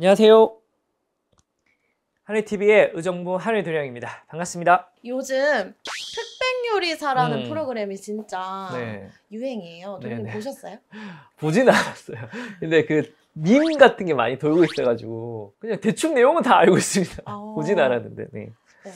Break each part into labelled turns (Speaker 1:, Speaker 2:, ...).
Speaker 1: 안녕하세요. 하늘TV의 의정부 하늘도령입니다. 반갑습니다. 요즘 흑백요리사라는 음. 프로그램이 진짜 네. 유행이에요. 도령님 네네. 보셨어요? 보진 않았어요. 근데 그 밈 같은 게 많이 돌고 있어가지고 그냥 대충 내용은 다 알고 있습니다. 아... 보진 않았는데. 네. 네.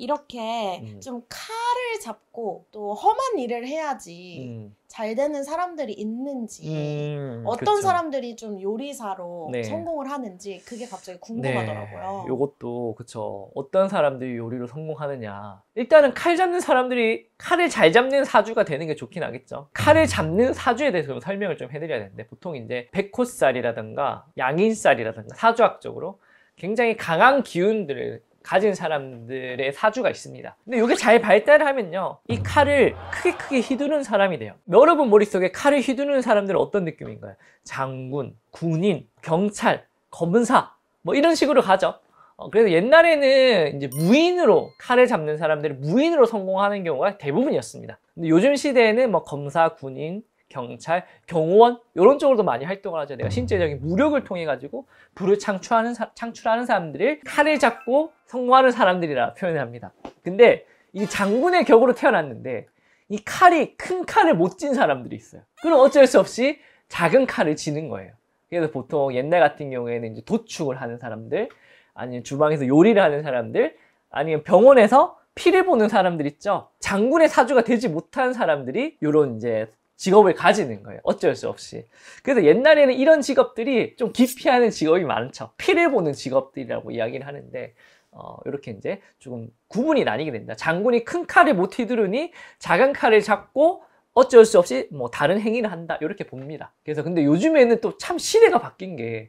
Speaker 1: 이렇게 음. 좀 칼을 잡고 또 험한 일을 해야지 음. 잘 되는 사람들이 있는지 음, 어떤 그쵸. 사람들이 좀 요리사로 네. 성공을 하는지 그게 갑자기 네. 궁금하더라고요. 네, 이것도 그쵸. 어떤 사람들이 요리로 성공하느냐. 일단은 칼 잡는 사람들이 칼을 잘 잡는 사주가 되는 게 좋긴 하겠죠. 칼을 음. 잡는 사주에 대해서 좀 설명을 좀 해드려야 되는데 보통 이제 백호살이라든가 양인살이라든가 사주학적으로 굉장히 강한 기운들을 가진 사람들의 사주가 있습니다. 근데 이게 잘 발달하면요. 이 칼을 크게 크게 휘두는 사람이 돼요. 여러분 머릿속에 칼을 휘두는 사람들은 어떤 느낌인가요? 장군, 군인, 경찰, 검사 뭐 이런 식으로 가죠. 어, 그래서 옛날에는 이제 무인으로 칼을 잡는 사람들이 무인으로 성공하는 경우가 대부분이었습니다. 근데 요즘 시대에는 뭐 검사, 군인, 경찰, 경호원 이런 쪽으로도 많이 활동을 하죠. 내가 신체적인 무력을 통해 가지고 불을 창출하는 사, 창출하는 사람들을 칼을 잡고 성공하는 사람들이라 표현을 합니다. 근데 이 장군의 격으로 태어났는데 이 칼이 큰 칼을 못쥔 사람들이 있어요. 그럼 어쩔 수 없이 작은 칼을 쥐는 거예요. 그래서 보통 옛날 같은 경우에는 이제 도축을 하는 사람들, 아니면 주방에서 요리를 하는 사람들, 아니면 병원에서 피를 보는 사람들 있죠. 장군의 사주가 되지 못한 사람들이 이런 이제 직업을 가지는 거예요. 어쩔 수 없이. 그래서 옛날에는 이런 직업들이 좀 기피하는 직업이 많죠. 피를 보는 직업들이라고 이야기를 하는데 어, 이렇게 이제 조금 구분이 나뉘게 된다. 장군이 큰 칼을 못 휘두르니 작은 칼을 잡고 어쩔 수 없이 뭐 다른 행위를 한다 이렇게 봅니다. 그래서 근데 요즘에는 또 참 시대가 바뀐 게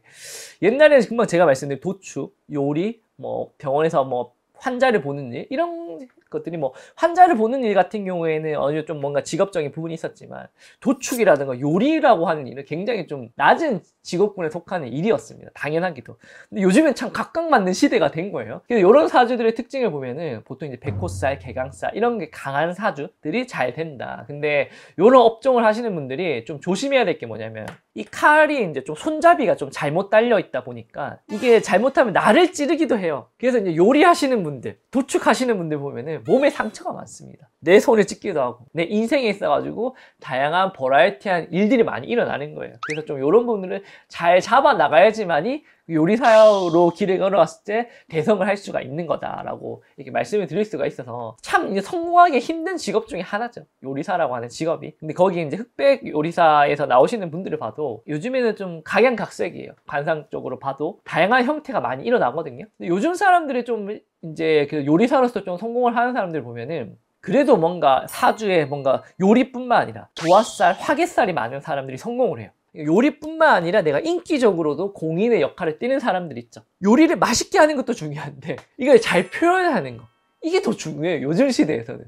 Speaker 1: 옛날에는 금방 제가 말씀드린 도축, 요리, 뭐 병원에서 뭐 환자를 보는 일 이런 것들이 뭐 환자를 보는 일 같은 경우에는 어느 좀 뭔가 직업적인 부분이 있었지만 도축이라든가 요리라고 하는 일은 굉장히 좀 낮은 직업군에 속하는 일이었습니다. 당연하기도. 근데 요즘엔 참 각광받는 시대가 된 거예요. 그래서 이런 사주들의 특징을 보면은 보통 이제 백호살, 개강살 이런 게 강한 사주들이 잘 된다. 근데 이런 업종을 하시는 분들이 좀 조심해야 될 게 뭐냐면 이 칼이 이제 좀 손잡이가 좀 잘못 달려 있다 보니까 이게 잘못하면 나를 찌르기도 해요. 그래서 이제 요리하시는 분들, 도축하시는 분들 보면은 몸에 상처가 많습니다. 내 손에 찍기도 하고 내 인생에 있어가지고 다양한 버라이티한 일들이 많이 일어나는 거예요. 그래서 좀 이런 분들은잘 잡아 나가야지만이 요리사로 길을 걸어왔을 때 대성을 할 수가 있는 거다라고 이렇게 말씀을 드릴 수가 있어서 참 성공하기 힘든 직업 중에 하나죠. 요리사라고 하는 직업이. 근데 거기 이제 흑백 요리사에서 나오시는 분들을 봐도 요즘에는 좀 각양각색이에요. 관상 쪽으로 봐도 다양한 형태가 많이 일어나거든요. 근데 요즘 사람들이 좀 이제 그 요리사로서 좀 성공을 하는 사람들 보면은 그래도 뭔가 사주에 뭔가 요리뿐만 아니라 도화살, 화개살이 많은 사람들이 성공을 해요. 요리뿐만 아니라 내가 인기적으로도 공인의 역할을 띠는 사람들 있죠. 요리를 맛있게 하는 것도 중요한데 이걸 잘 표현하는 거 이게 더 중요해요. 요즘 시대에서는.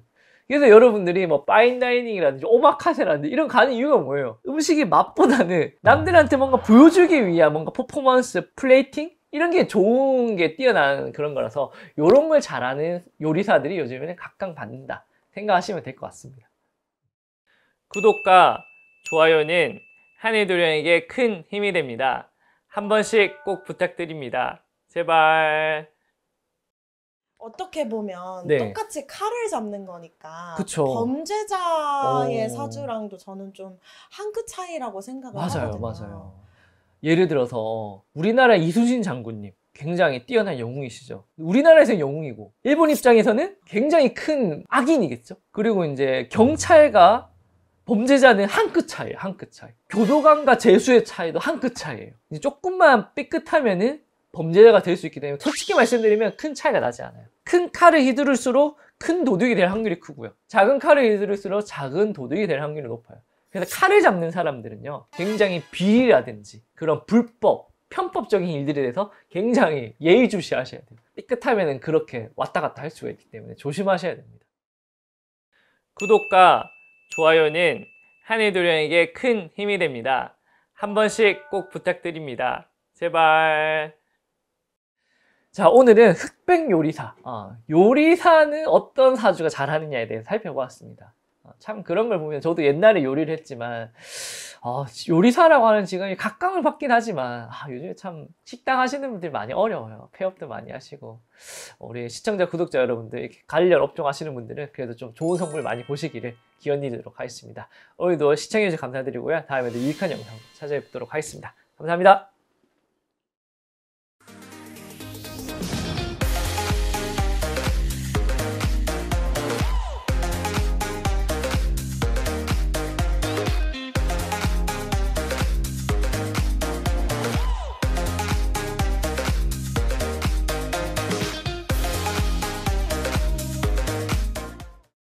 Speaker 1: 그래서 여러분들이 뭐 파인다이닝이라든지 오마카세라든지 이런 가는 이유가 뭐예요? 음식이 맛보다는 남들한테 뭔가 보여주기 위한 뭔가 퍼포먼스, 플레이팅 이런 게 좋은 게 뛰어난 그런 거라서 이런 걸 잘하는 요리사들이 요즘에는 각광받는다 생각하시면 될 것 같습니다. 구독과 좋아요는 한의도령에게 큰 힘이 됩니다. 한 번씩 꼭 부탁드립니다. 제발. 어떻게 보면 네. 똑같이 칼을 잡는 거니까 그쵸. 범죄자의 오. 사주랑도 저는 좀 한끗 차이라고 생각을 맞아요, 하거든요. 맞아요. 예를 들어서 우리나라 이수진 장군님 굉장히 뛰어난 영웅이시죠. 우리나라에서는 영웅이고 일본 입장에서는 굉장히 큰 악인이겠죠. 그리고 이제 경찰과 범죄자는 한 끗 차이에요. 한 끗 차이. 교도관과 재수의 차이도 한 끗 차이에요. 조금만 삐끗하면은 범죄자가 될 수 있기 때문에 솔직히 말씀드리면 큰 차이가 나지 않아요. 큰 칼을 휘두를수록 큰 도둑이 될 확률이 크고요. 작은 칼을 휘두를수록 작은 도둑이 될 확률이 높아요. 그래서 칼을 잡는 사람들은요 굉장히 비리라든지 그런 불법 편법적인 일들에 대해서 굉장히 예의주시하셔야 돼요 삐끗하면 그렇게 왔다 갔다 할 수가 있기 때문에 조심하셔야 됩니다 구독과 좋아요는 한의도령에게 큰 힘이 됩니다 한 번씩 꼭 부탁드립니다 제발 자 오늘은 흑백 요리사 어, 요리사는 어떤 사주가 잘하느냐에 대해서 살펴보았습니다 어, 참 그런 걸 보면 저도 옛날에 요리를 했지만 어, 요리사라고 하는 직업이 각광을 받긴 하지만 아, 요즘에 참 식당 하시는 분들이 많이 어려워요. 폐업도 많이 하시고 우리 시청자 구독자 여러분들 관련 업종 하시는 분들은 그래도 좀 좋은 선물 많이 보시기를 기원드리도록 하겠습니다. 오늘도 시청해주셔서 감사드리고요. 다음에도 유익한 영상 찾아뵙도록 하겠습니다. 감사합니다.